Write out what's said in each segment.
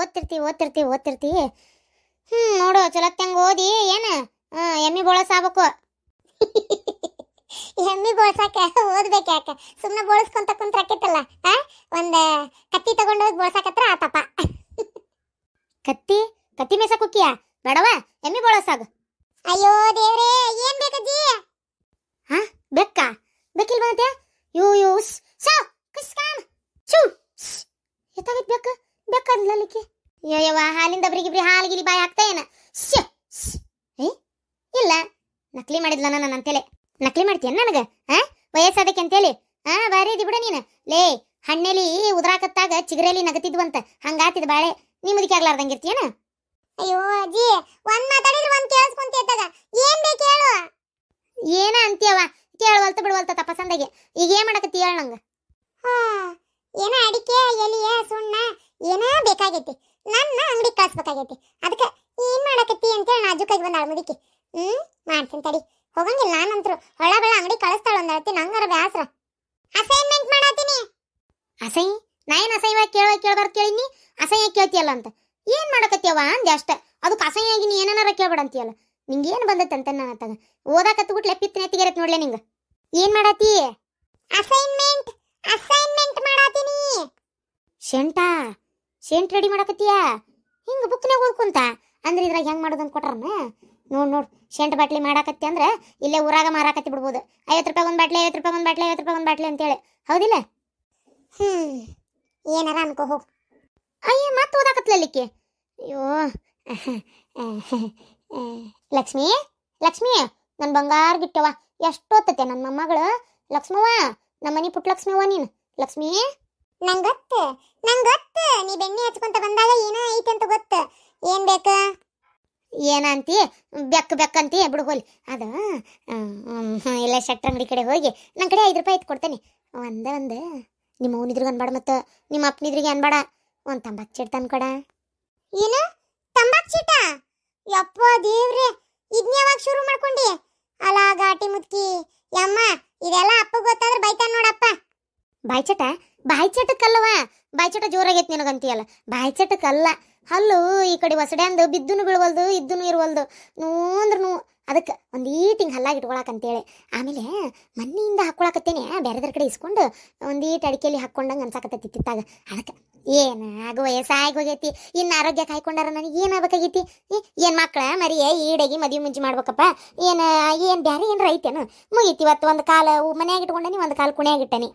ಓದ್ತಿರ್ತೀವಿ ಓದ್ತಿರ್ತೀವಿ ಓದ್ತಿರ್ತೀವಿ ಹ್ಞೂ ನೋಡು ಚಲೋತ್ತಂಗೆ ಓದಿ ಏನು ಎಮ್ಮಿ ಬೋಳಸಾಗಬೇಕು ಎಮ್ಮಿ ಬೋಳ್ಸಾಕ ಓದ್ಬೇಕು ಯಾಕೆ ಸುಮ್ಮನೆ ಬೋಳಿಸ್ಕೊಂತ ಕುಂತ್ರ ಆಕೈತಲ್ಲ ಒಂದು ಕತ್ತಿ ತಗೊಂಡೋಗಿ ಬೋಳ್ಸಾಕತ್ರ ಆತಪ್ಪ ಕತ್ತಿ ಕತ್ತಿ ಮೇಸಕ್ಕೆ ಹೋಗಿಯಾ ಬೇಡವಾ ಎಮ್ಮಿ ಬೋಳಸಾಗ ಅಯ್ಯೋ ದೇವ್ರೇ ಏನ್ ಬೇಕಜ್ಜಿ ಹಾ ಬೆಕ್ಕ ಬೇಕಿಲ್ವಾ ಅಂತ ಯೋ ಯೋ ಸಾ ಕುಸ್ಕಾಮ್ ಚೂ ಎತ್ತಾಗೈತ್ ಬೆಕ್ಕ ಬೇಕಂದ್ಲಲಿಕ್ಕೆ ಅಯ್ಯವ್ವ ಹಾಲಿಂದ ಒಬ್ರಿಗಿಬ್ರಿ ಹಾಲಿಗಿಲಿ ಬಾಯಿ ಹಾಕ್ತಾ ಏನ ಏ ಇಲ್ಲ ನಕಲಿ ಮಾಡಿದ್ಲನ ನಾನು ಅಂತೇಳಿ ನಕಲಿ ಮಾಡ್ತೀಯ ನನಗೆ ಆ ವಯಸ್ಸಾದಕ್ಕೆ ಅಂತೇಳಿ ಹಾ ಬಾರಿ ಇದಿ ಬಿಡ ನೀನು ಲೇ ಹಣ್ಣೆಲಿ ಉದ್ರಾಕತ್ತಾಗ ನಗತಿದ್ವು ಅಂತ ಹಂಗಾತಿದ್ ಬಾಳೆ ನಿಮ್ಮದಕ್ಕೆ ಆಗ್ಲಾರ್ದಂಗಿರ್ತೀಯನ ಅಯ್ಯೋ ಅಜ್ಜಿ ಒಂದ್ ಮಾತಾಡಿದ್ರೆ ಒಂದ್ ಕೇಳಿಸ್ಕೊಂತಿದ್ದಾಗ ಏನ್ ಬೇಕು ಹೇಳು ಏನ ಅಂತೀಯವ ಕೇಳವಲ್ತ ಬಿಡುವಲ್ತ ತಪಸಂದಾಗೆ ಈಗ ಏನ್ ಮಾಡಕತ್ತಿ ಹೇಳ ನಂಗೆ ಹಾ ಏನ ಅಡಿಕೆ ಎಲಿಯ ಸುಣ್ಣ ಏನೋ ಬೇಕಾಗೈತಿ ನನ್ನ ಅಂಗಡಿ ಕಳಿಸ್ಬೇಕಾಗೈತಿ ಅದಕ್ಕೆ ಏನು ಮಾಡಕತ್ತಿ ಅಂತ ಅಂತೇಳಿ ನಾಜುಕಾಗಿ ಬಂದಾಳ ಮುದುಕಿ ಹ್ಮ್ ಮಾಡ್ತೀನಿ ತಡಿ ಹೋಗಂಗಿಲ್ಲ ನಾನಂತರು ಹೊಳ ಬೆಳ ಅಂಗಡಿ ಕಳಿಸ್ತಾಳ ಒಂದಳತಿ ನಂಗರ ಬ್ಯಾಸ್ರ ಅಸೈನ್ಮೆಂಟ್ ಮಾಡತ್ತೀನಿ ಅಸೈ ನಾ ಏನು ಅಸಹ್ಯವ ಕೇಳುವ ಕೇಳಬಾರ್ದು ಕೇಳಿನಿ ಅಸಹ್ಯ ಕೇಳ್ತಿಯಲ್ಲ ಅಂತ ಏನು ಮಾಡಕತ್ತೀಯವ ಅಂದೆ ಅಷ್ಟ ಅದಕ್ಕೆ ಅಸಹ್ಯ ಆಗಿ ನೀ ಏನಾರ ಕೇಳ್ಬೇಡ ಅಂತೀಯಲ್ಲ ನಿಂಗೆ ಏನು ಬಂದತ್ತೆ ಅಂತ ಓದಾಕತ್ತು ಹತ್ತಾಗ ಓದಾಕತ್ಬಿಟ್ಲೆ ಪಿತ್ತನೆ ತೆಗಿರತ್ ನೋಡ್ಲೆ ನಿಂಗೆ ಏನು ಮಾಡತ್ತೀ ಅಸೈನ್ಮೆಂಟ್ ಅಸೈನ್ಮೆಂಟ್ ಮಾಡಾತೀನಿ ಶೆಂಟಾ ಶೆಂಟ್ ರೆಡಿ ಮಾಡಕತ್ತೀಯ ಹಿಂಗ ಬುಕ್ನಾಗ ಓದ್ಕೊಂತ ಅಂದ್ರೆ ಇದ್ರಾಗ ಹೆಂಗ್ ಮಾಡೋದು ಅಂತ ಕೊಟ್ರನ ನೋಡ್ ನೋಡ್ ಶೆಂಟ್ ಬಾಟ್ಲಿ ಮಾಡಾಕತ್ತಿ ಅಂದ್ರೆ ಇಲ್ಲೇ ಊರಾಗ ಮಾರಾಕತ್ತಿ ಬಿಡ್ಬೋದು ಐವತ್ತು ರೂಪಾಯಿ ಒಂದು ಬಾಟ್ಲಿ ಐವತ್ತು ರೂಪಾಯಿ ಒಂದು ಬಾಟ್ಲಿ ಐವತ್ತು ರೂಪಾಯಿ ಒಂದು ಬಾಟ್ಲಿ ಅಂತೇಳಿ ಹೌದಿಲ್ಲ ಹ್ಮ್ ಏನಾರ ಅನ್ಕೋ ಹೋಗ್ ಅಯ್ಯ ಮತ್ತೆ ಓದಾಕತ್ಲಲ್ಲಿಕ್ಕೆ ಅಯ್ಯೋ ಲಕ್ಷ್ಮಿ ಲಕ್ಷ್ಮೀ ನನ್ನ ಬಂಗಾರ ಗಿಟ್ಟವ ಎಷ್ಟೊತ್ತತೆ ನನ್ನ ಮಗಳು ಲಕ್ಷ್ಮವ್ವ ನಮ್ಮನಿ ಪುಟ್ಟಲಕ್ಷ್ಮಿವ ನೀನು ಲಕ್ಷ್ಮೀ ನಂಗೊತ್ತ ನಂಗೊತ್ತ ನೀ ಬೆಣ್ಣೆ ಹಚ್ಕೊಂತ ಬಂದಾಗ ಏನೋ ಐತೆ ಅಂತ ಗೊತ್ತ ಏನ್ ಬೇಕ ಏನಂತಿ ಬೆಕ್ಕ ಬೆಕ್ಕಂತಿ ಬಿಡುಗೋಲಿ ಅದು ಎಲ್ಲ ಶಟ್ರ ಅಂಗಡಿ ಕಡೆ ಹೋಗಿ ನನ್ನ ಕಡೆ ಐದು ರೂಪಾಯಿ ಐತ್ ಕೊಡ್ತೇನೆ ಒಂದೇ ಒಂದು ನಿಮ್ಮ ಅವನಿದ್ರಿಗೆ ಅನ್ಬೇಡ ಮತ್ತು ನಿಮ್ಮ ಅಪ್ಪನಿದ್ರಿಗೆ ಅನ್ಬೇಡ ಒಂದು ತಂಬಾಕ್ ಚೀಟ್ ತಂದು ಕೊಡ ಏನು ತಂಬಾಕ್ ಚೀಟ ಯಪ್ಪ ದೇವ್ರೆ ಇದನ್ನ ಯಾವಾಗ ಶುರು ಮಾಡ್ಕೊಂಡಿ ಅಲ್ಲ ಗಾಟಿ ಮುದ್ಕಿ ಯಮ್ಮ ಇದೆಲ್ಲ ಅಪ್ಪ ಗೊತ್ತಾದ್ರೆ ಬೈತಾನ ನೋಡಪ್ಪ ಬಾಯ್ಚಟ ಬಾಯ್ಚಟಕ್ಕಲ್ಲವ ಬಾಯ್ಚಟ ಜೋರಾಗೈತೆ ನಿನಗಂತೀಯಲ್ಲ ಬಾಯ್ಚಟಕ್ಕಲ್ಲ ಹಲ್ಲು ಈ ಕಡೆ ಒಸಡ್ಯಾಂದು ಬಿದ್ದುನು ಬೀಳವಲ್ದು ಇದ್ದೂನು ಇರುವಲ್ದು ನೂ ಅಂದ್ರೆ ನೂ ಅದಕ್ಕೆ ಒಂದು ಈಟಿಂಗ್ ಹಲ್ಲಾಗಿ ಇಟ್ಕೊಳಕ್ಕೆ ಅಂತೇಳಿ ಆಮೇಲೆ ಮನೆಯಿಂದ ಹಾಕ್ಕೊಳಕತ್ತೇನೆ ಬೇರೆದ್ರ ಕಡೆ ಇಸ್ಕೊಂಡು ಒಂದು ಈಟ್ ಅಡಿಕೆಯಲ್ಲಿ ಹಾಕ್ಕೊಂಡಂಗೆ ಅನ್ಸಾಕತ್ತಿತ್ತಾಗ ಅದಕ್ಕೆ ಏನು ಆಗ ವಯಸ್ಸಾಗಿ ಹೋಗೈತಿ ಇನ್ನು ಆರೋಗ್ಯ ಕಾಯ್ಕೊಂಡಾರ ನನಗೆ ಏನಾಗಬೇಕಾಗೈತಿ ಏನು ಮಕ್ಕಳ ಮರಿಯೇ ಈಡಾಗಿ ಮದುವೆ ಮುಂಚೆ ಮಾಡ್ಬೇಕಪ್ಪ ಏನು ಏನು ಬೇರೆ ಏನಾರ ಐತೇನು ಮುಗೀತಿ ಇವತ್ತು ಒಂದು ಕಾಲು ಮನೆಯಾಗ ಇಟ್ಕೊಂಡನಿ ಒಂದು ಕಾಲು ಕುಣಿಯಾಗ ಇಟ್ಟನಿ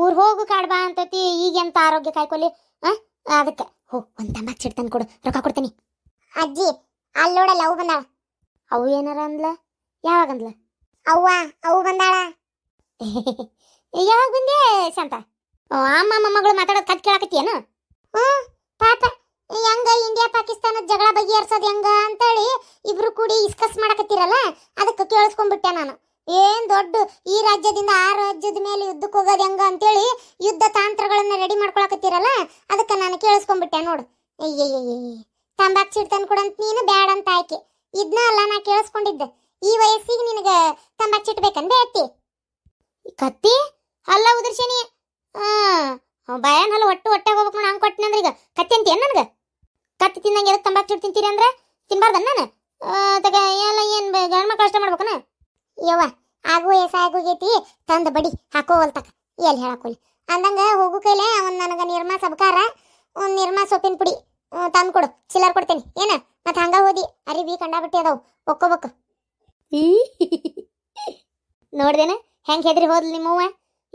ಊರು ಹೋಗು ಕಾಡ್ಬಾ ಅಂತತಿ ಈಗೆಂತ ಆರೋಗ್ಯ ಕಾಯ್ಕೊಲಿ ಅದಕ್ಕೆ ಹೋ ಒಂದು ತಂಬಾಕು ಕೊಡು ರೊಕ್ಕ ಕೊಡ್ತೀನಿ ಅಜ್ಜಿ ಅಲ್ಲೋಡ ಲವ್ ಬಂದಾಳ ಅವು ಏನಾರ ಅಂದ್ಲ ಯಾವಾಗ ಅಂದ್ಲ ಅವ್ವ ಅವು ಬಂದಾಳ ಯಾವಾಗ ಬಂದೆ ಶಾಂತ ಅಮ್ಮ ಮೊಮ್ಮಗಳು ಮಾತಾಡೋದು ಕತ್ ಕೇಳಾಕತ್ತೇನು ಹ್ಞೂ ಪಾಪ ಹೆಂಗ ಇಂಡಿಯಾ ಪಾಕಿಸ್ತಾನದ ಜಗಳ ಬಗೆಹರಿಸೋದು ಹೆಂಗ ಅಂತೇಳಿ ಇಬ್ರು ಕೂಡಿ ಇಸ್ಕಸ್ ಮಾಡಕತ್ತಿರಲ್ಲ ಅದಕ್ಕೆ ಕೇಳಿಸ್ಕೊಂಡ್ಬಿಟ್ಟೆ ನಾನು ಏನ್ ದೊಡ್ಡ ಈ ರಾಜ್ಯದಿಂದ ಆ ರಾಜ್ಯದ ಮೇಲೆ ಯುದ್ಧಕ್ಕೆ ಹೋಗೋದು ಹೆಂಗ ಅಂತೇಳಿ ಯುದ್ಧ ತಾಂತ್ರಗಳನ್ನ ರೆಡಿ ಮಾಡ್ಕೊಳಕತ್ತೀರಲ್ಲ ಅದಕ್ಕೆ ನಾನು ಕೇಳಿಸ್ಕೊಂಡ್ಬಿಟ್ಟೆ ನೋಡು ಅಯ್ಯಯ್ಯ ತಂಬಾಕ್ ಸೀಟ್ ಕೊಡಂತ ನೀನು ಬ್ಯಾಡ ಅಂತ ಆಯ್ಕೆ ಇದನ್ನ ಅಲ್ಲ ನಾ ಕೇಳಿಸ್ಕೊಂಡಿದ್ದೆ ಈ ವಯಸ್ಸಿಗೆ ನಿನಗೆ ತಂಬಾಕ್ ಚಿಟ್ಬೇಕಂದ್ರೆ ಅತ್ತಿ ಕತ್ತಿ ಅಲ್ಲ ಉದರ್ಶನಿ ಬಯಾನ್ ಹಲ್ಲ ಒಟ್ಟು ಒಟ್ಟೆ ಹೋಗ್ಬೇಕು ನೋಡಿ ಹಂಗೆ ಕೊಟ್ಟಿನಂದ್ರೆ ಈಗ ಕತ್ತಿ ಅಂತೀಯ ನನಗೆ ಕತ್ತಿ ತಿನ್ನಂಗೆ ಎದಕ್ಕೆ ತಂಬಾಕ್ ಚಿಟ್ ತಿಂತೀರಿ ಅಂದ್ರೆ ತಿನ್ಬಾರ್ದನ್ನ ನಾನು ತಗ ಎಲ್ಲ ಏನು ಗಂಡ್ಮಕ್ಳು ಅಷ್ಟೇ ಮಾಡ್ಬೇಕನ ಯವ್ವ ಆಗು ಏಸ ಆಗುಗೈತಿ ತಂದು ಬಡಿ ಹಾಕೋವಲ್ತಕ ಎಲ್ಲಿ ಹೇಳಕ್ಕೊಳ್ಳಿ ಅಂದಂಗೆ ಹೋಗು ಕೈಲೇ ಒಂದು ನನಗೆ ನಿರ್ಮಾ ಸಬ್ಕಾರ ಒಂದು ನಿರ್ಮಾ ಸೊಪ್ಪಿನ ಪುಡಿ ತಂದು ಕೊಡು ಚಿಲ್ಲರ್ ಕೊಡ್ತೇನೆ ಏನು ಮತ್ ಹಂಗ ಓದಿ ಅರಿವಿ ಕಂಡಾಬಿಟ್ಟಿ ಅದಾವ್ ಒಕ್ಕೋಬೇಕು ನೋಡ್ದೇನ ಹೆಂಗೆ ಹೆದ್ರಿ ಹೋದ್ಲಿ ನಿಮ್ಮವ್ವ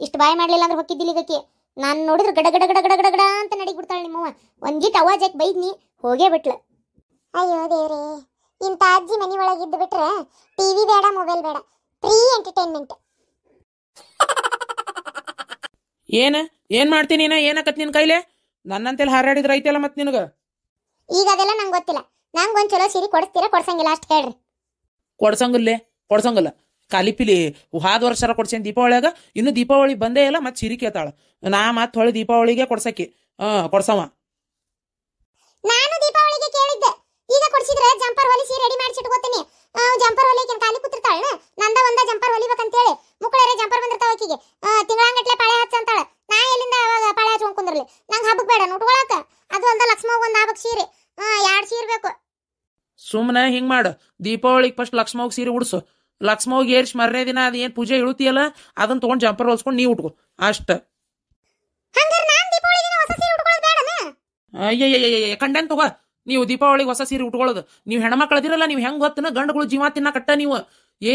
ಇಷ್ಟು ಬಾಯ್ ಮಾಡ್ಲಿಲ್ಲ ಅಂದ್ರೆ ಹೊಕ್ಕಿದ್ದಿಲ್ಲಿಗಕ್ಕೆ ನಾನು ನೋಡಿದ್ರೆ ಗಡ ಗಡ ಗಡ ಗಡ ಗಡ ಗಡ ಅಂತ ಬಿಡ್ತಾಳೆ ನಿಮ್ಮವ್ವ ಒಂದಿಟ್ಟು ಅವಾಜ್ ಹಾಕಿ ಬೈದ್ನಿ ಹೋಗೇ ಬಿಟ್ಲ ಅಯ್ಯೋ ದೇವ್ರಿ ಇಂಥ ಅಜ್ಜಿ ಮನೆ ಒಳಗೆ ಇದ್ದು ಬಿಟ್ರೆ ಟಿವಿ ಬೇಡ ಮೊಬೈಲ್ ಬೇಡ ಫ್ರೀ ಎಂಟರ್ಟೈನ್ಮೆಂಟ್ ಏನ ಏನ್ ಮಾಡ್ತೀನಿ ಏನ ಏನಕತ್ ನಿನ್ ಕೈಲೆ ನನ್ನಂತೆಲ್ಲ ಹಾರಾಡಿದ್ರ ಐತೆಲ್ಲ ಮತ್ ನಿನಗ ಈಗ ಅದೆಲ್ಲ ನಂಗೆ ಗೊತ್ತಿಲ್ಲ ನಂಗೆ ಒಂದು ಚಲೋ ಸೀರೆ ಕೊಡಿಸ್ತೀರಾ ಕೊಡ್ಸಂಗಿಲ್ಲ ಅಷ್ಟು ಹೇಳ್ರಿ ಕೊಡ್ಸಂಗಿಲ್ಲೇ ಕೊಡ್ಸಂಗಿಲ್ಲ ಖಾಲಿ ಪಿಲಿ ಹಾದ ವರ್ಷರ ಕೊಡ್ಸೇನ್ ದೀಪಾವಳಿಯಾಗ ಇನ್ನು ದೀಪಾವಳಿ ಬಂದೇ ಇಲ್ಲ ಮತ್ತೆ ಸೀರೆ ಕೇಳ್ತಾಳ ನಾ ಮತ್ತೆ ಹೊಳಿ ದೀಪಾವಳಿಗೆ ಕೊಡ್ಸಕ್ಕೆ ಹಾ ಕೊಡ್ಸವ ನಾನು ದೀಪಾವಳಿಗೆ ಕೇಳಿದ್ದೆ ಈಗ ಕೊಡ್ಸಿದ್ರೆ ಜಂಪರ್ ಹೊಲಿಸಿ ರೆಡಿ ಮಾಡಿಸಿ ಇಟ್ಕೋತೀನಿ ಜಂಪರ್ ಹೊಲಿಕೆ ಖಾಲಿ ಕೂತಿರ್ತಾಳ ನಂದ ಒಂದ ಜಂಪರ್ ಹೊಲಿಬೇಕಂತ ಹೇಳಿ ಮುಕ್ಕಳರೆ ಜಂಪರ್ ಬಂದಿರ್ತಾವ ಆಕಿಗೆ ತಿಂಗಳಂಗಟ್ಲೆ ಪಾಳೆ ಹಚ್ಚ ಅಂತಾಳ ನಾ ಎಲ್ಲಿಂದ ಅವಾಗ ಪಾಳೆ ಹಚ್ಕೊಂಡ್ ಕುಂದ್ರಲಿ ನಂಗೆ ಹಬ್ಬಕ್ಕೆ ಬೇಡ ಉಟ್ಕೊಳಕ ಅದು ಒಂದ ಲಕ್ಷ್ಮವ್ವ ಒಂದು ಹಬ್ಬಕ್ಕೆ ಸೀರೆ ಎರಡು ಸೀರೆ ಬೇಕು ಸುಮ್ಮನೆ ಹಿಂಗ್ ಮಾಡು ದೀಪಾವಳಿಗೆ ಫಸ್ಟ್ ಲಕ್ಷ್ಮೋಗ್ ಸೀರೆ ಉಡ್ಸು ಲಕ್ಷ್ಮೋಗ್ ಏರ್ಸ್ ಮರನೇ ದಿನ ಅದೇನ್ ಪೂಜೆ ಇಳುತ್ತಿಯಲ್ಲ ಅದನ್ನ ತಗೊಂಡ್ ಜಂಪರ್ ಹೊಲ್ಸ್ಕೊಂಡು ನೀ ಉಟ್ಕೋ ಅಷ್ಟ ಅಯ್ಯಯ್ಯ ಕಂಡನ್ ತಗೋ ನೀವು ದೀಪಾವಳಿಗೆ ಹೊಸ ಸೀರೆ ಉಟ್ಕೊಳ್ಳೋದು ನೀವು ಹೆಣ್ಮಕ್ಳದಿರಲ್ಲ ನೀವು ಹೆಂಗ್ ಗೊತ್ತನ ಗಂಡುಗಳು ಜೀವ ತಿನ್ನ ಕಟ್ಟ ನೀವು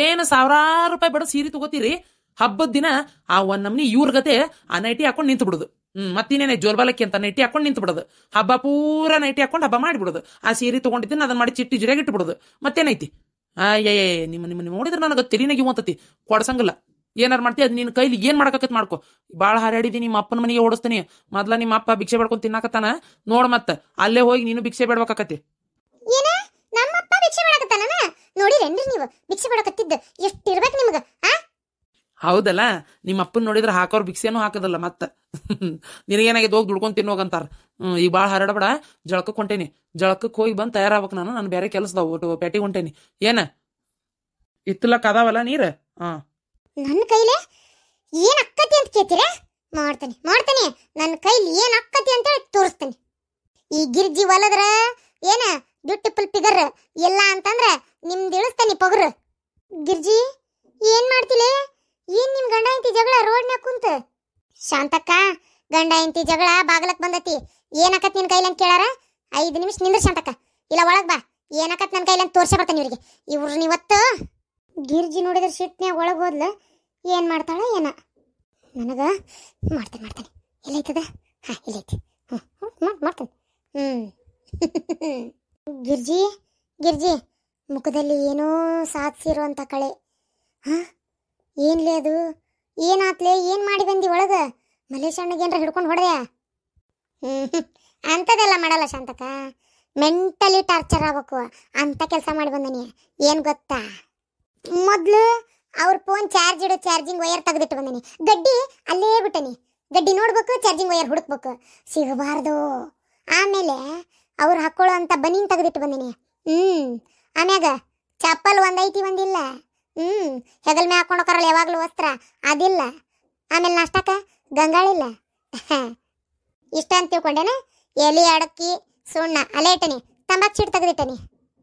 ಏನು ಸಾವಿರಾರು ರೂಪಾಯಿ ಬಡ ಸೀರೆ ತಗೋತೀರಿ ಹಬ್ಬದ ದಿನ ಆ ಒಂದ್ ನಮ್ನಿ ಇವ್ರ ಗತೆ ಆ ನೈಟಿ ಹಾಕೊಂಡು ನಿಂತು ಬಿಡುದು ಹ್ಮ್ ಮತ್ತಿನೇನೆ ಜೋಲ್ಬಾಲಕ್ಕಿ ಅಂತ ನೈಟಿ ಹಾಕೊಂಡು ನಿಂತು ಬಿಡುದು ಹಬ್ಬ ಪೂರ ನೈಟಿ ಹಾಕೊಂಡು ಹಬ್ಬ ಮಾಡಿಬಿಡುದು ಆ ಸೀರೆ ತಗೊಂಡಿದ್ದೀನಿ ಅದನ್ನ ಮಾಡಿ ಚಿಟ್ಟಿ ಜುರಿಯಾಗಿ ಇಟ್ಬಿಡೋದು ಮತ್ತೇನೈತಿ ಏ ನಿಮ್ಮ ನಿಮ್ಮ ನೋಡಿದ್ರೆ ನನಗ ತೆಲಿನಾಗಿ ಹೋಗ್ತತಿ ಕೊಡ್ಸಂಗಿಲ್ಲ ಏನಾರು ಮಾಡ್ತಿ ಅದ್ ನಿನ್ನ ಕೈಲಿ ಏನ್ ಮಾಡಕತ್ ಮಾಡ್ಕೊ ಬಾಳ ಹಾರಾಡಿದಿ ನಿಮ್ಮ ಅಪ್ಪನ ಮನೆಗೆ ಓಡಿಸ್ತೀನಿ ಮೊದ್ಲ ನಿಮ್ಮ ಅಪ್ಪ ಭಿಕ್ಷೆ ಬೇಡ್ಕೊಂಡು ತಿನ್ನಾಕತ್ತಾನ ನೋಡ್ ಮತ್ತ ಅಲ್ಲೇ ಹೋಗಿ ನೀನು ಭಿಕ್ಷೆ ಬೇಡ್ಬೇಕಾಕತಿ ನೋಡಿ ರೇನ್ರಿ ನೀವು ಭಿಕ್ಷೆ ಆ ಹೌದಲ್ಲ ನಿಮ್ಮ ಅಪ್ಪನ ನೋಡಿದ್ರೆ ಹಾಕೋರು ಭಿಕ್ಸೇನು ಹಾಕೋದಲ್ಲ ಮತ್ತ ನಿನಗೇನಾಗಿದೆ ಹೋಗಿ ದುಡ್ಕೊಂಡು ತಿನ್ನೋಗಂತಾರ ಹ್ಮ್ ಈಗ ಭಾಳ ಹರಡಬೇಡ ಜಳಕಕ್ಕೆ ಹೊಂಟೇನಿ ಜಳಕಕ್ಕೆ ಹೋಗಿ ಬಂದು ತಯಾರಾಗ್ಬೇಕು ನಾನು ನಾನು ಬೇರೆ ಒಟ್ಟು ಪೇಟಿ ಹೊಂಟೇನಿ ಏನ ಇತ್ತಲಕ್ಕ ಅದಾವಲ್ಲ ನೀರ ಹಾ ನನ್ನ ಕೈಲೇ ಏನ್ ಅಕ್ಕತಿ ಅಂತ ಕೇಳ್ತೀರ ಮಾಡ್ತಾನೆ ಮಾಡ್ತಾನೆ ನನ್ನ ಕೈಲಿ ಏನ್ ಅಕ್ಕತಿ ಅಂತ ಹೇಳಿ ತೋರಿಸ್ತಾನೆ ಈ ಗಿರ್ಜಿ ಒಲದ್ರ ಏನ ದುಟ್ಟು ಫಿಗರ್ ಇಲ್ಲ ಅಂತಂದ್ರ ನಿಮ್ದು ಇಳಿಸ್ತಾನೆ ಪಗುರು ಗಿರ್ಜಿ ಏನ್ ಮಾಡ್ತಿಲೇ ಏನ್ ನಿಮ್ ಗಂಡ ಹೆಂಡತಿ ಜಗಳ ರೋಡ್ನ್ಯಾಗ ಕುಂತ ಶಾಂತಕ್ಕ ಗಂಡ ಹೆಂಡತಿ ಜಗಳ ಬಾಗ್ಲಕ್ ಬಂದತಿ ಏನಕತ್ ನಿನ್ ಕೈಲಂತ ಕೇಳಾರ ಐದು ನಿಮಿಷ ನಿಂದ್ರ ಶಾಂತಕ್ಕ ಇಲ್ಲ ಒಳಗ್ ಬಾ ಏನಕತ್ ನನ್ನ ಕೈಲಂತ ತೋರ್ಸ ಬರ್ತಾನೆ ಇವ್ರಿಗೆ ಇವ್ರು ಇವತ್ತು ಗಿರ್ಜಿ ನೋಡಿದ್ರೆ ಸಿಟ್ನ್ಯಾಗ ಒಳಗೆ ಹೋದ್ಲ ಏನ್ ಮಾಡ್ತಾಳ ಏನ ನನಗ ಮಾಡ್ತೇನೆ ಮಾಡ್ತೇನೆ ಎಲ್ಲೈತದ ಹಾ ಎಲ್ಲೈತಿ ಹ್ಞೂ ಮಾಡ್ತೇನೆ ಹ್ಞೂ ಗಿರ್ಜಿ ಗಿರ್ಜಿ ಮುಖದಲ್ಲಿ ಏನೋ ಸಾಧಿಸಿರುವಂತ ಕಳೆ ಹಾ ಏನ್ಲೇ ಅದು ಏನಾತ್ಲೆ ಏನು ಮಾಡಿ ಬಂದಿ ಒಳಗೆ ಮಲೇಶ್ ಏನ್ರ ಹಿಡ್ಕೊಂಡು ಹೊಡೆಯ ಹ್ಞೂ ಅಂಥದ್ದೆಲ್ಲ ಮಾಡಲ್ಲ ಶಾಂತಕ ಮೆಂಟಲಿ ಟಾರ್ಚರ್ ಆಗ್ಬೇಕು ಅಂತ ಕೆಲಸ ಮಾಡಿ ಬಂದನಿ ಏನು ಗೊತ್ತಾ ಮೊದಲು ಅವ್ರ ಫೋನ್ ಚಾರ್ಜ್ ಇಡೋ ಚಾರ್ಜಿಂಗ್ ವೈರ್ ತೆಗೆದಿಟ್ಟು ಬಂದನಿ ಗಡ್ಡಿ ಅಲ್ಲೇ ಬಿಟ್ಟನಿ ಗಡ್ಡಿ ನೋಡ್ಬೇಕು ಚಾರ್ಜಿಂಗ್ ವೈರ್ ಹುಡುಕ್ಬೇಕು ಸಿಗಬಾರ್ದು ಆಮೇಲೆ ಅವ್ರು ಹಾಕೊಳ್ಳೋ ಅಂತ ಬನೀನ್ ತೆಗೆದಿಟ್ಟು ಬಂದಿನಿ ಹ್ಞೂ ಆಮ್ಯಾಗ ಚಪ್ಪಲ್ ಒಂದೈತಿ ಒಂದಿಲ್ಲ ಹ್ಮ್ ಹೆಗಲ್ ಮೇ ಹಾಕೊಂಡು ಯಾವಾಗಲೂ ವಸ್ತ್ರ ಅದಿಲ್ಲ ಆಮೇಲೆ ಗಂಗಾಳ ಗಂಗಾಳಿಲ್ಲ ಇಷ್ಟ ಅಂತ ತಿಳ್ಕೊಂಡೇನ ಎಲಿ ಅಡಕ್ಕಿ ಸುಣ್ಣ ಅಲೇಟನಿ ತಂಬಾಕ್ ಚೀಟ್ ತೆಗೆದಿಟ್ಟನಿ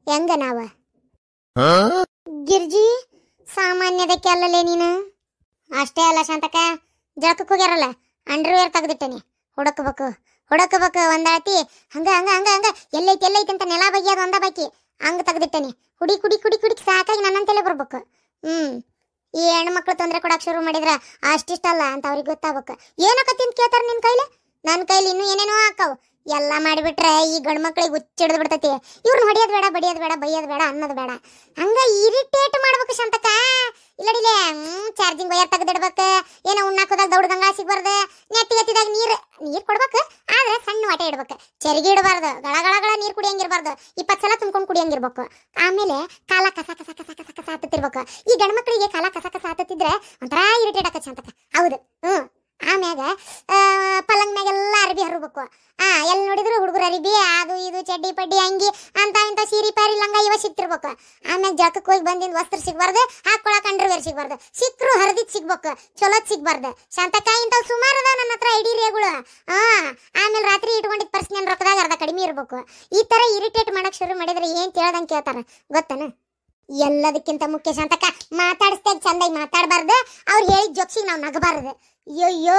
ಹೆಂಗ ನಾವ ಗಿರ್ಜಿ ಸಾಮಾನ್ಯದಕ್ಕೆ ಅಲ್ಲಲೇ ನೀನು ಅಷ್ಟೇ ಅಲ್ಲ ಶಾಂತಕ ಜಳಕಕ್ಕೆ ಹೋಗ್ಯಾರಲ್ಲ ಅಂಡರ್ವೇರ್ ತೆಗೆದಿಟ್ಟನಿ ಹುಡುಕಬೇಕು ಹುಡುಕಬೇಕು ಒಂದಾತಿ ಹಂಗ ಹಂಗ ಹಂಗ ಹಂಗ ಎಲ್ಲೈತಿ ಎಲ್ಲೈತಿ ಅಂತ ನೆಲ ಬಗೆಯೋದು ಒಂದ ಬಾಕಿ ಹಂಗ ತೆಗೆದಿಟ್ಟನಿ ಹುಡಿ ಕುಡಿ ಕುಡಿ ಕುಡಿ ಸಾಕಾಗಿ ನನ್ನಂತಲೇ ಬರ್ಬೇಕು ಹ್ಮ್ ಈ ಹೆಣ್ಮಕ್ಳು ತೊಂದರೆ ಕೊಡಕ್ ಶುರು ಮಾಡಿದ್ರ ಅಷ್ಟಿಷ್ಟಲ್ಲ ಅಂತ ಅವ್ರಿಗೆ ಗೊತ್ತಾಗ್ಬೇಕು ಏನಕ್ಕ ತಿಂತ ಕೇಳ್ತಾರ ನಿನ್ ಕೈಲಿ ನನ್ನ ಕೈಲಿ ಇನ್ನು ಏನೇನೋ ಹಾಕವ್ ಎಲ್ಲ ಮಾಡಿಬಿಟ್ರೆ ಈ ಗಂಡು ಮಕ್ಳಿಗೆ ಹುಚ್ಚಿಡ್ದು ಬಿಡ್ತೈತಿ ಇವ್ರನ್ನ ಹೊಡಿಯೋದು ಬೇಡ ಬಡಿಯೋದು ಬೇಡ ಬೈಯೋದು ಬೇಡ ಅನ್ನೋದು ಬೇಡ ಹಂಗ ಇರಿಟೇಟ್ ಮಾಡ್ಬೇಕು ಶಾಂತಕ ಇಲ್ಲಡಿಲೆ ಚಾರ್ಜಿಂಗ್ ವೈರ್ ತೆಗೆದಿಡ್ಬೇಕು ಏನೋ ಉಣ್ಣಾಕೋದಾಗ ದೌಡ್ ಗಂಗಾ ಸಿಗ್ಬಾರ್ದು ನೆತ್ತಿ ಎತ್ತಿದಾಗ ನೀರು ನೀರು ಕೊಡ್ಬೇಕು ಆದ್ರೆ ಸಣ್ಣ ವಾಟೆ ಇಡ್ಬೇಕು ಚರಿಗೆ ಇಡಬಾರ್ದು ಗಳ ಗಳ ಗಳ ನೀರು ಕುಡಿಯಂಗಿರ್ಬಾರ್ದು ಇಪ್ಪತ್ತು ಸಲ ತುಂಬ್ಕೊಂಡು ಕುಡಿಯಂಗಿರ್ಬೇಕು ಆಮೇಲೆ ಕಾಲ ಕಸ ಕಸ ಕಸ ಕಸ ಕಸ ಈ ಗಂಡ್ಮಕ್ಳಿಗೆ ಕಾಲ ಕಸ ಕಸ ಹತ್ತತಿದ್ರೆ ಒಂಥರ ಇರಿಟೇಟ್ ಆಕ ಶಾಂತಕ ಹೌದು ಹ್ಞೂ ಆಮ್ಯಾಗ ಅರಿಬಿ ಆ ಎಲ್ಲಿ ನೋಡಿದ್ರು ಹುಡುಗರು ಅರಿಬಿ ಅದು ಇದು ಚಡ್ಡಿ ಪಡ್ಡಿ ಅಂಗಿ ಅಂತ ಇಂಥ ಸೀರೆ ಪಾರಿ ಲಂಗ ಇವ ಸಿಕ್ತಿರ್ಬೇಕು ಆಮೇಲೆ ಜಳಕಕ್ಕೆ ಹೋಗಿ ಬಂದಿಂದ ವಸ್ತ್ರ ಸಿಗಬಾರ್ದು ಹಾಕೊಳಕ್ ಅಂಡರ್ವೇರ್ ಸಿಗಬಾರ್ದು ಸಿಕ್ಕರು ಹರಿದಿದ್ ಸಿಗ್ಬೇಕು ಚಲೋದ್ ಸಿಗ್ಬಾರ್ದು ಶಾಂತಕಾಯಿ ಇಂಥವ್ ಸುಮಾರು ಅದ ನನ್ನ ಹತ್ರ ಐಡಿರಿಯಾಗಳು ಹಾ ಆಮೇಲೆ ರಾತ್ರಿ ಇಟ್ಕೊಂಡಿದ್ ಪರ್ಸ್ ರೊಕ್ಕದಾಗ ಅರ್ಧ ಕಡಿಮೆ ಇರ್ಬೇಕು ಈ ತರ ಇರಿಟೇಟ್ ಮಾಡಕ್ ಶುರು ಮಾಡಿದ್ರೆ ಏನ್ ಕೇಳ್ದಂಗೆ ಕೇಳ್ತಾರ ಗೊತ್ತೇನು ಎಲ್ಲದಕ್ಕಿಂತ ಮುಖ್ಯ ಶಾಂತಕ ಮಾತಾಡಿಸ್ದಾಗ ಚಂದಾಗಿ ಮಾತಾಡಬಾರ್ದು ಅವ್ರು ಹೇಳಿದ ಜೋಕ್ಸಿಗೆ ನಾವು ನಗಬಾರದು ಅಯ್ಯೋ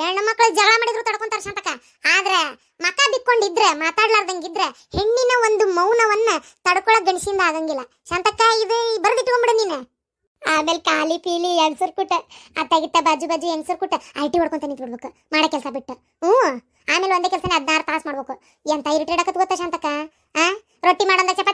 ಹೆಣ್ಣು ಜಗಳ ಮಾಡಿದ್ರು ತಡ್ಕೊಂತಾರೆ ಶಾಂತಕ ಆದ್ರೆ ಮಕ ಬಿಕ್ಕೊಂಡಿದ್ರೆ ಮಾತಾಡ್ಲಾರ್ದಂಗಿದ್ರೆ ಹೆಣ್ಣಿನ ಒಂದು ಮೌನವನ್ನ ತಡ್ಕೊಳ ಗಣಸಿಂದ ಆಗಂಗಿಲ್ಲ ಶಾಂತಕ ಇದು ಬರೆದಿಟ್ಕೊಂಬಿಡು ನೀನು ಆಮೇಲೆ ಖಾಲಿ ಪೀಲಿ ಎಣ್ಸರ್ ಅತ್ತಾಗಿತ್ತ ಬಾಜು ಬಾಜು ಎಣ್ಸರ್ ಕುಟ್ಟ ಐ ಟಿ ಹೊಡ್ಕೊಂತ ನಿಂತ್ಬಿಡ್ಬೇಕು ಮಾಡೋ ಕೆಲಸ ಬಿಟ್ಟು ಹ್ಞೂ ಆಮೇಲೆ ಒಂದೇ ಕೆಲಸ ಹದಿನಾರು ತಾಸು ಮಾಡ್ಬೇಕು ಎಂತ ಇರಿಟೇಡ್ ಆಗತ್ ಗೊತ್ತಾ ಶಾಂತಕ ಆ ರೊಟ್ಟಿ ಮಾಡೋದ ಚಪಾತಿ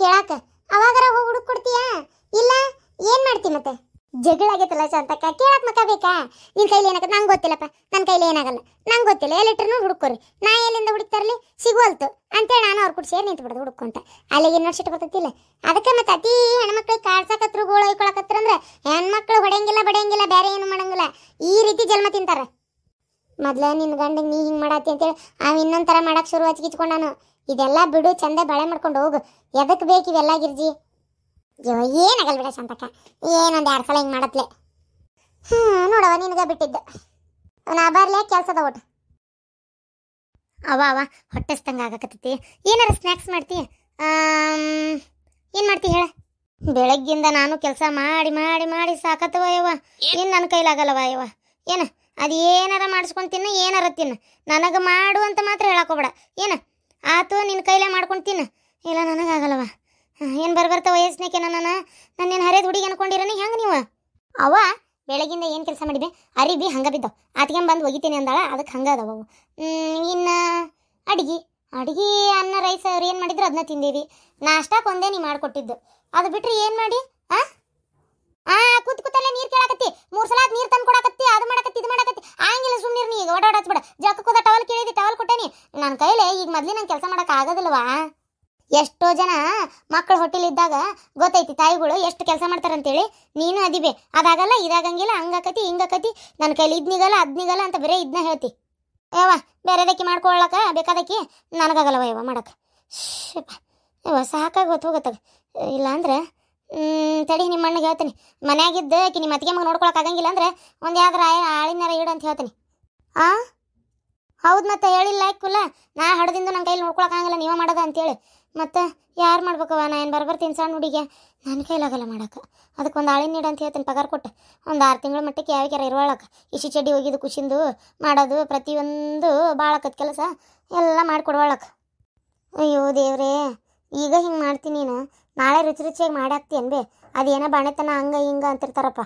ಕೇಳಾಕ ಅವಾಗರ ಹೋಗಿ ಹುಡುಕ್ ಕೊಡ್ತೀಯಾ ಇಲ್ಲ ಏನ್ ಮಾಡ್ತಿ ಮತ್ತೆ ಜಗಳ ಆಗೈತಲ್ಲ ಶಾಂತಕ್ಕ ಕೇಳಕ್ ಮಕ್ಕ ಬೇಕಾ ನಿನ್ ಕೈಲಿ ಏನಾಗತ್ತೆ ನಂಗೆ ಗೊತ್ತಿಲ್ಲಪ್ಪ ನನ್ನ ಕೈಲಿ ಏನಾಗಲ್ಲ ನಂಗೆ ಗೊತ್ತಿಲ್ಲ ಎಲ್ಲಿಟ್ರು ಹುಡುಕೋರಿ ನಾ ಎಲ್ಲಿಂದ ಹುಡುಕ್ತಾರಲಿ ಸಿಗುವಲ್ತು ಅಂತೇಳಿ ನಾನು ಅವ್ರ ಕುಡ್ಸಿ ಸೇರಿ ನಿಂತು ಬಿಡೋದು ಹುಡುಕೊಂತ ಅಲ್ಲಿಗೆ ಯೂನಿವರ್ಸಿಟಿ ಬರ್ತೈತಿಲ್ಲ ಅದಕ್ಕೆ ಮತ್ತೆ ಅತಿ ಹೆಣ್ಮಕ್ಳಿಗೆ ಕಾಡ್ಸಕತ್ರು ಗೋಳು ಹೊಯ್ಕೊಳಕತ್ರ ಅಂದ್ರೆ ಹೆಣ್ಮಕ್ಳು ಹೊಡೆಯಂಗಿಲ್ಲ ಬಡಿಯಂಗಿಲ್ಲ ಬೇರೆ ಏನು ಮಾಡಂಗಿಲ್ಲ ಈ ರೀತಿ ಜನ್ಮ ತಿಂತಾರೆ ಮೊದ್ಲ ನಿನ್ನ ಗಂಡಗೆ ನೀ ಹಿಂಗೆ ಮಾಡಾತಿ ಅಂತೇಳಿ ಅವ್ ಇನ್ನೊಂದು ಥರ ಮಾಡಕ್ಕೆ ಶುರು ನಾನು ಇದೆಲ್ಲ ಬಿಡು ಚಂದ ಬಳೆ ಮಾಡ್ಕೊಂಡು ಹೋಗು ಎದಕ್ಕೆ ಬೇಕು ಇವೆಲ್ಲ ಗಿರ್ಜಿ ಯೋ ಏನಾಗಲ್ಲ ಬಿಡ ಶಾಂತಕ್ಕ ಏನೊಂದು ಎರಡು ಸಲ ಹಿಂಗೆ ಮಾಡತ್ಲೆ ಹ್ಞೂ ನೋಡವ ನಿನಗೆ ಬಿಟ್ಟಿದ್ದು ನಾ ಬರ್ಲೇ ಕೆಲಸದ ಒಟ್ಟು ಅವ ಅವ ಹೊಟ್ಟೆಸ್ತಂಗೆ ಆಗಕತ್ತೈತಿ ಏನಾರ ಸ್ನ್ಯಾಕ್ಸ್ ಮಾಡ್ತಿ ಏನು ಮಾಡ್ತಿ ಹೇಳ ಬೆಳಗ್ಗಿಂದ ನಾನು ಕೆಲಸ ಮಾಡಿ ಮಾಡಿ ಮಾಡಿ ಸಾಕತ್ತವ ಯವ್ವ ಏನು ನನ್ನ ಕೈಲಾಗಲ್ಲವ ಯವ್ವ ಏನು ಅದು ಏನಾರ ಮಾಡಿಸ್ಕೊಂಡು ತಿನ್ನ ಏನಾರ ತಿನ್ನ ನನಗೆ ಮಾಡು ಅಂತ ಮಾತ್ರ ಹೇಳಕ್ಕೋಬೇಡ ಏನು ಆತು ನಿನ್ನ ಕೈಲೇ ಮಾಡ್ಕೊಂಡು ತಿನ್ನ ಇಲ್ಲ ನನಗಾಗಲ್ಲವ ಏನು ಬರ್ಬರ್ತ ವಯಸ್ಸಿನಕ್ಕೆ ನಾನು ನಿನ್ನ ಹರಿದ ಹುಡುಗಿ ಅನ್ಕೊಂಡಿರೋನಿ ಹೆಂಗೆ ನೀವು ಅವ ಬೆಳಗಿಂದ ಏನು ಕೆಲಸ ಮಾಡಿದೆ ಅರಿಬಿ ಹಂಗೆ ಬಿದ್ದವು ಆತ್ಕೊಂಬಂದು ಬಂದು ಒಗಿತೀನಿ ಅಂದಾಳ ಅದಕ್ಕೆ ಹಂಗೆ ಅದಾವ ಇನ್ನು ಅಡುಗೆ ಅಡುಗೆ ಅನ್ನ ರೈಸ್ ಅವ್ರು ಏನು ಮಾಡಿದ್ರು ಅದನ್ನ ತಿಂದೀವಿ ನಾಷ್ಟಕ್ಕೆ ಒಂದೇ ನೀ ಮಾಡಿಕೊಟ್ಟಿದ್ದು ಅದು ಬಿಟ್ಟರೆ ಏನು ಮಾಡಿ ಹಾಂ ಆ ಕೂತ್ ಕೂತಲ್ಲೇ ನೀರ್ ಕೇಳಾಕತ್ತಿ ಮೂರ್ ಸಲ ನೀರು ತಂದು ಕೊಡಾಕತ್ತಿ ಅದು ಮಾಡಾಕತ್ತಿ ಇದು ಮಾಡಕತ್ತಿ ಆಂಗಿಲ್ಲ ಸುಮ್ಮನಿರ್ ನೀ ಓಡಾಡ ಹಚ್ಬಿಡ ಜಕ್ಕಕ್ಕೆ ಹೋದ ಟವಲ್ ಕೇಳಿದಿ ಟವಲ್ ಕೊಟ್ಟೇನಿ ನನ್ನ ಕೈಲೇ ಈಗ ಮೊದ್ಲೇ ನಂಗೆ ಕೆಲಸ ಮಾಡಕ್ ಆಗೋದಿಲ್ವಾ ಎಷ್ಟೋ ಜನ ಮಕ್ಕಳು ಹೊಟ್ಟೆಲಿದ್ದಾಗ ಗೊತ್ತೈತಿ ತಾಯಿಗಳು ಎಷ್ಟು ಕೆಲಸ ಮಾಡ್ತಾರಂತೇಳಿ ನೀನು ಅದಿಬೆ ಅದಾಗಲ್ಲ ಇದಾಗಂಗಿಲ್ಲ ಹಂಗಾಕತಿ ಹಿಂಗಾಕತಿ ನನ್ನ ಕೈಲಿ ಇದ್ನಿಗಲ್ಲ ಅದ್ನಿಗಲ್ಲ ಅಂತ ಬೇರೆ ಇದನ್ನ ಹೇಳ್ತಿ ಯವ್ವ ಬೇರೆದಕ್ಕೆ ಮಾಡ್ಕೊಳ್ಳಕ ಬೇಕಾದಕ್ಕೆ ನನಗಾಗಲ್ಲವ ಯವ್ವ ಮಾಡಕ್ಕೆ ಶಿಪ್ಪ ಯವ್ವ ಸಾಕಾಗೋತು ಇಲ್ಲ ಇಲ್ಲಾಂದ್ರೆ ತಡಿ ನಿಮ್ಮ ಅಣ್ಣಗೆ ಹೇಳ್ತೀನಿ ಮನೆಯಾಗಿದ್ದ ಆಕಿ ನಿಮ್ಮ ಅತ್ತಿಗೆ ಮಗ ಆಗಂಗಿಲ್ಲ ಅಂದ್ರೆ ಒಂದು ಯಾವ್ದಾರ ಆಳಿನಾರ ಇಡು ಅಂತ ಹೇಳ್ತೀನಿ ಆ ಹೌದು ಮತ್ತೆ ಹೇಳಿಲ್ಲ ಕುಲ್ಲ ನಾ ಹಡದಿಂದ ನನ್ನ ಕೈಲಿ ನೋಡ್ಕೊಳಕ್ಕಾಗಲ್ಲ ನೀವೇ ಮಾಡೋದ ಅಂತೇಳಿ ಮತ್ತು ಯಾರು ಮಾಡ್ಬೇಕವ ನಾ ಏನು ಬರ್ಬರ್ತೀನಿ ಸಣ್ಣ ಹುಡುಗಿಯ ನನ್ನ ಕೈಲಾಗಲ್ಲ ಮಾಡೋಕೆ ಅದಕ್ಕೆ ಒಂದು ಆಳಿನ ನೀಡು ಅಂತ ಹೇಳ್ತೀನಿ ಪಗಾರ ಕೊಟ್ಟು ಒಂದು ಆರು ತಿಂಗಳ ಮಟ್ಟಕ್ಕೆ ಯಾವ್ಯಾರ ಇರೋಳಕ್ಕೆ ಇಶಿ ಚಡ್ಡಿ ಹೋಗಿದ್ದು ಖುಷಿಂದು ಮಾಡೋದು ಪ್ರತಿಯೊಂದು ಭಾಳ ಕೆಲಸ ಎಲ್ಲ ಮಾಡಿಕೊಡ್ವಾಳಕ್ಕೆ ಅಯ್ಯೋ ದೇವ್ರೇ ಈಗ ಹಿಂಗೆ ಮಾಡ್ತೀನಿ ನೀನು ನಾಳೆ ರುಚಿ ರುಚಿಯಾಗಿ ಮಾಡಾಕ್ತೀನಿ ಬೇ ಏನೋ ಬಾಣೆತನ ಹಂಗ ಹಿಂಗ ಅಂತಿರ್ತಾರಪ್ಪ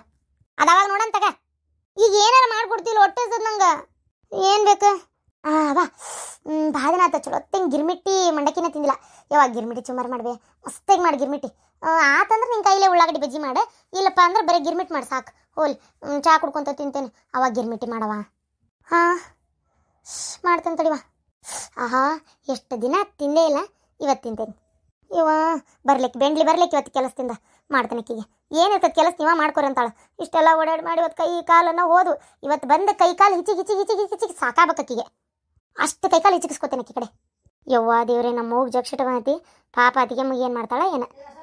ಅದಾವಾಗ ನೋಡಂತ ಈಗ ಏನಾರ ಮಾಡ್ಕೊಡ್ತಿಲ್ಲ ಹೊಟ್ಟೆ ನಂಗೆ ಏನು ಬೇಕು ಹಾಂ ಬಾ ಭಾಳ ಆತ ಚಲೋ ಗಿರ್ಮಿಟ್ಟಿ ಮಂಡಕ್ಕಿನ ತಿಂದಿಲ್ಲ ಯಾವಾಗ ಗಿರ್ಮಿಟ್ಟಿ ಚುಮಾರು ಮಾಡ್ಬೇ ಮಸ್ತಾಗಿ ಮಾಡಿ ಗಿರ್ಮಿಟ್ಟಿ ಆತಂದ್ರೆ ನಿನ್ನ ಕೈಲೇ ಉಳ್ಳಾಗಡ್ಡಿ ಬಜ್ಜಿ ಮಾಡಿ ಇಲ್ಲಪ್ಪ ಅಂದ್ರೆ ಬರೀ ಗಿರ್ಮಿಟ್ ಮಾಡಿ ಸಾಕು ಹೋಲ್ ಚಹಾ ಕುಡ್ಕೊತ ತಿಂತೇನೆ ಅವಾಗ ಗಿರ್ಮಿಟ್ಟಿ ಮಾಡವ ಹಾಂ ಮಾಡ್ತೇನೆ ತಡಿವಾ ಆಹಾ ಎಷ್ಟು ದಿನ ತಿಂದೇ ಇಲ್ಲ ಇವತ್ತು ತಿಂತೇನೆ ಇವ ಬರ್ಲಿಕ್ಕೆ ಬೆಂಡ್ಲಿ ಬರ್ಲಿಕ್ಕೆ ಇವತ್ತು ಕೆಲಸದಿಂದ ಕಿಗೆ ಏನಿರ್ತದೆ ಕೆಲಸ ನೀವ ಮಾಡ್ಕೊರಿ ಅಂತಾಳ ಇಷ್ಟೆಲ್ಲ ಓಡಾಡಿ ಮಾಡಿ ಇವತ್ತು ಕೈ ಕಾಲನ್ನು ಹೋದು ಇವತ್ತು ಬಂದ ಕೈ ಕಾಲು ಹಿಚಿಗೆ ಹಿಚಿಗೆ ಹಿಚಿಗೆ ಹಿಚಿಗೆ ಸಾಕಾಗಬೇಕಿಗೆ ಅಷ್ಟು ಕೈ ಕಾಲು ಕಿ ಕಡೆ ಯವ್ವ ದೇವ್ರೆ ನಮ್ಮ ಹೋಗಿ ಬಂದತಿ ಪಾಪ ಅದಕ್ಕೆ ಮುಗಿ ಏನು ಮಾಡ್ತಾಳೆ ಏನ